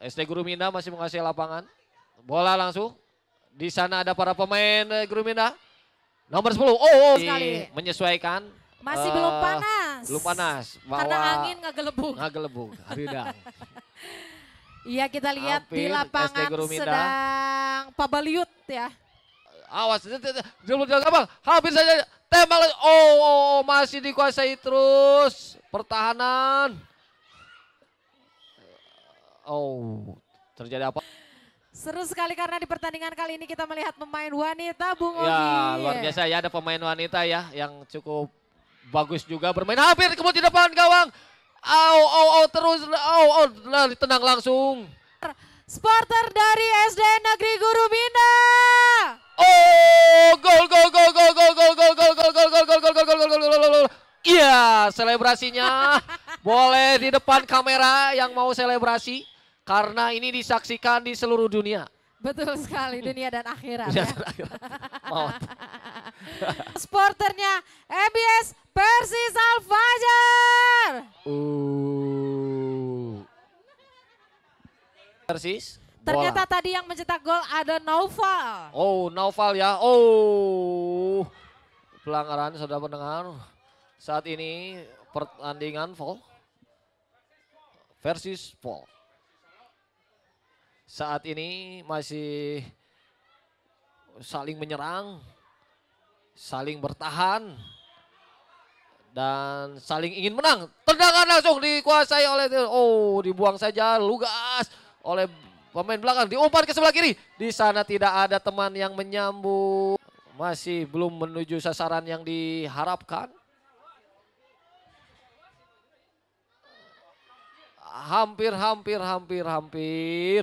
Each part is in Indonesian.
SD Guru Minda masih mengasih lapangan. Bola langsung. Di sana ada para pemain eh, Guru Minda. Nomor 10. Oh, oh. Sekali. menyesuaikan. Masih uh, belum eh, panas. Belum panas. Bawa, Karena angin ngegelebuk. Ngegelebuk, Ridang. Iya kita lihat Hampir, di lapangan sedang pabaliut ya. Awas, dribble di abang. Hampir saja tembak. Oh, oh, oh, masih dikuasai terus pertahanan. Oh, terjadi apa? Seru sekali karena di pertandingan kali ini kita melihat pemain wanita Bung Ogi. Ya, luar biasa ya ada pemain wanita ya yang cukup bagus juga bermain hampir kemudian di depan gawang. Au, au, au terus, au, au, tenang langsung. Sporter dari SDN Negeri Guru Bina. Oh, gol, gol, gol, gol, gol, gol, gol, gol, gol, gol, gol, gol, gol, gol, gol, gol, gol, gol. Iya, selebrasinya boleh di depan kamera yang mau selebrasi. Karena ini disaksikan di seluruh dunia. Betul sekali, dunia dan akhirat. Dunia ya. dan akhirat. Ya. Sporternya MBS Persis Alfajar. Uh. Persis. Ternyata Bola. tadi yang mencetak gol ada Noval. Oh, Noval ya. Oh. Pelanggaran sudah mendengar. Saat ini pertandingan full. Versus full saat ini masih saling menyerang, saling bertahan, dan saling ingin menang. Tendangan langsung dikuasai oleh oh dibuang saja lugas oleh pemain belakang diumpan ke sebelah kiri. Di sana tidak ada teman yang menyambut. Masih belum menuju sasaran yang diharapkan. Hampir, hampir, hampir, hampir.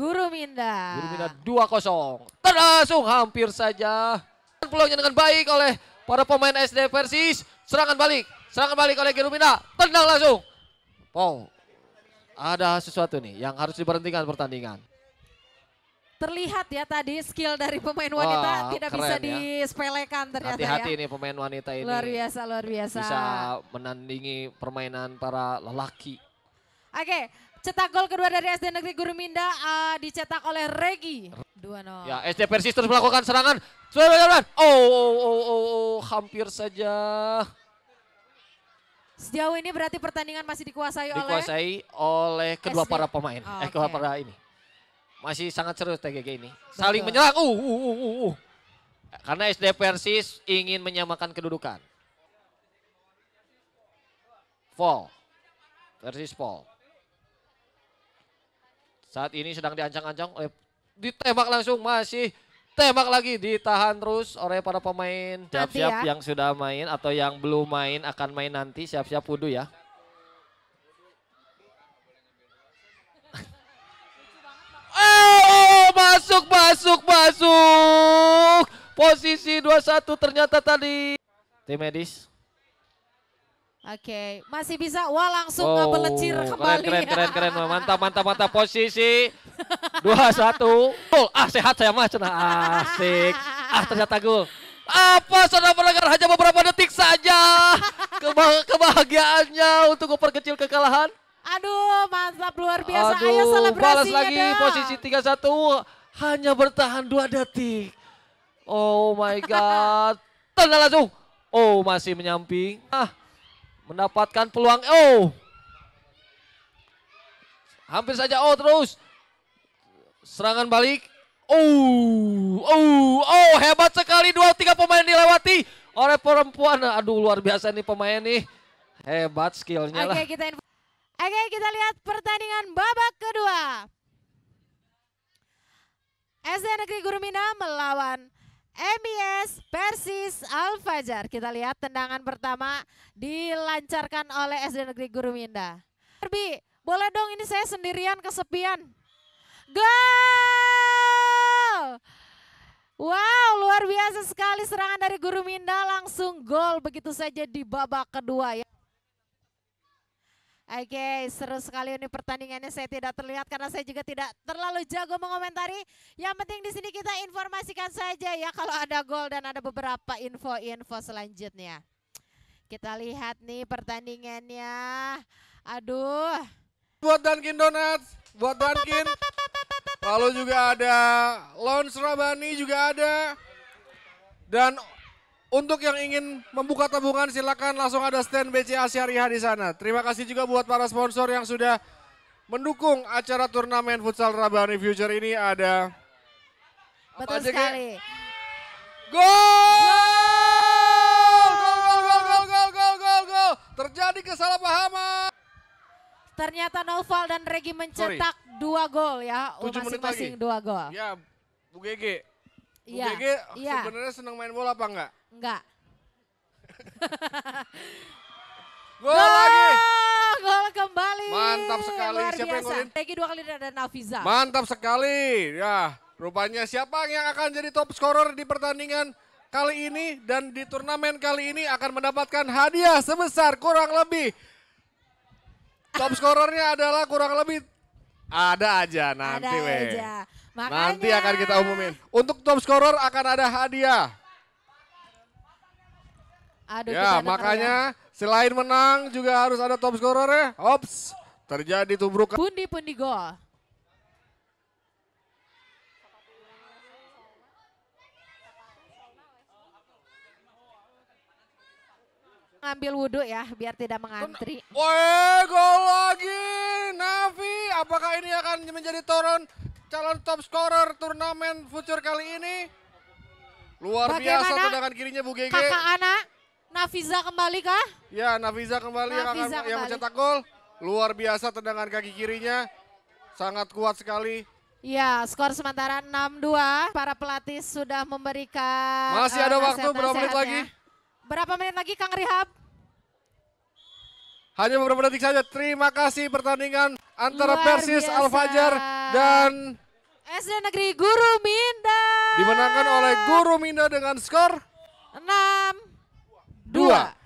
Guru Minda. Guru Minda 2-0. Terlangsung hampir saja. Peluangnya dengan baik oleh para pemain SD Persis. Serangan balik. Serangan balik oleh Guru Minda. Tendang langsung. Pong. Ada sesuatu nih yang harus diberhentikan pertandingan. Terlihat ya tadi skill dari pemain wanita Wah, tidak bisa ya. disepelekan ternyata ya. Hati-hati ya. nih pemain wanita ini. Luar biasa, luar biasa. Bisa menandingi permainan para lelaki. Oke, Cetak gol kedua dari SD Negeri Guruminda uh, eh, dicetak oleh Regi. 2-0. Ya, SD Persis terus melakukan serangan. Oh, oh, oh, oh, oh, hampir saja. Sejauh ini berarti pertandingan masih dikuasai, dikuasai oleh? oleh kedua SD. para pemain. Oh, eh, kedua okay. para ini. Masih sangat seru TGG ini. Betul. Saling menyerang. Uh, uh, uh, uh, uh. Karena SD Persis ingin menyamakan kedudukan. Fall. Persis fall. Saat ini sedang diancang-ancang oleh ditembak langsung masih tembak lagi ditahan terus oleh para pemain siap-siap ya. yang sudah main atau yang belum main akan main nanti siap-siap wudhu ya. Oh, masuk, masuk, masuk. Posisi 21 ternyata tadi. Tim medis Oke, masih bisa. Wah langsung oh, melecir kembali. Keren, keren, keren. Mantap, mantap, mantap. Posisi. Dua, satu. Gol. Ah, sehat saya mas. Nah, asik. Ah, ternyata gue. Apa saudara mendengar hanya beberapa detik saja. Keba kebahagiaannya untuk memperkecil kekalahan. Aduh, mantap luar biasa. Aduh, Ayo selebrasinya Balas lagi dong. posisi tiga satu. Hanya bertahan dua detik. Oh my God. Tendang langsung. Oh, masih menyamping. Ah, Mendapatkan peluang. Oh. Hampir saja oh terus. Serangan balik. Oh, oh, oh hebat sekali dua tiga pemain dilewati oleh perempuan. Aduh luar biasa nih pemain nih. Hebat skillnya Oke, Kita Oke kita lihat pertandingan babak kedua. SD Negeri Gurumina melawan MBS Persis Alfajar. Kita lihat tendangan pertama dilancarkan oleh SD Negeri Guru Minda. Derby, boleh dong ini saya sendirian kesepian. Gol! Wow, luar biasa sekali serangan dari Guru Minda langsung gol begitu saja di babak kedua ya. Oke, okay, seru sekali ini pertandingannya. Saya tidak terlihat karena saya juga tidak terlalu jago mengomentari. Yang penting di sini kita informasikan saja ya kalau ada gol dan ada beberapa info-info selanjutnya. Kita lihat nih pertandingannya. Aduh. Buat Dunkin Donuts, buat Dunkin. Lalu juga ada Lon Rabani juga ada. Dan untuk yang ingin membuka tabungan silakan langsung ada stand BCA Syariah di sana. Terima kasih juga buat para sponsor yang sudah mendukung acara turnamen futsal Rabani Future ini ada Betul apa sekali. Gol! Gol gol gol gol gol gol gol. Terjadi kesalahpahaman. Ternyata Noval dan Regi mencetak Sorry. dua gol ya. Masing-masing dua gol. Ya, Bu Gege. Bu ya. Gege ya. sebenarnya senang main bola apa enggak? Enggak. Gol lagi. Gol kembali. Mantap sekali. Luar siapa biasa. yang golin? Lagi dua kali ada Nafiza. Mantap sekali. Ya, rupanya siapa yang akan jadi top scorer di pertandingan kali ini dan di turnamen kali ini akan mendapatkan hadiah sebesar kurang lebih top scorernya adalah kurang lebih ada aja nanti ada aja. Makanya... Nanti akan kita umumin. Untuk top scorer akan ada hadiah. Aduh, ya, makanya ya. selain menang juga harus ada top scorer ya. Ops, terjadi tubrukan. Pundi-pundi gol. ngambil wudhu ya biar tidak mengantri. Woi, gol lagi Navi. Apakah ini akan menjadi turun calon top scorer turnamen future kali ini? Luar Bagaimana biasa tendangan kirinya Bu Gege. Kakak anak Nafiza kembali kah? Ya, Nafiza kembali ya, Nafiza yang, akan, ya, kembali. yang mencetak gol. Luar biasa tendangan kaki kirinya. Sangat kuat sekali. Ya, skor sementara 6-2. Para pelatih sudah memberikan Masih eh, ada uh, waktu berapa menit lagi? Berapa menit lagi Kang Rihab? Hanya beberapa detik saja. Terima kasih pertandingan antara Luar Persis biasa. Al-Fajar dan SD Negeri Guru Minda. Dimenangkan oleh Guru Minda dengan skor 6 sua.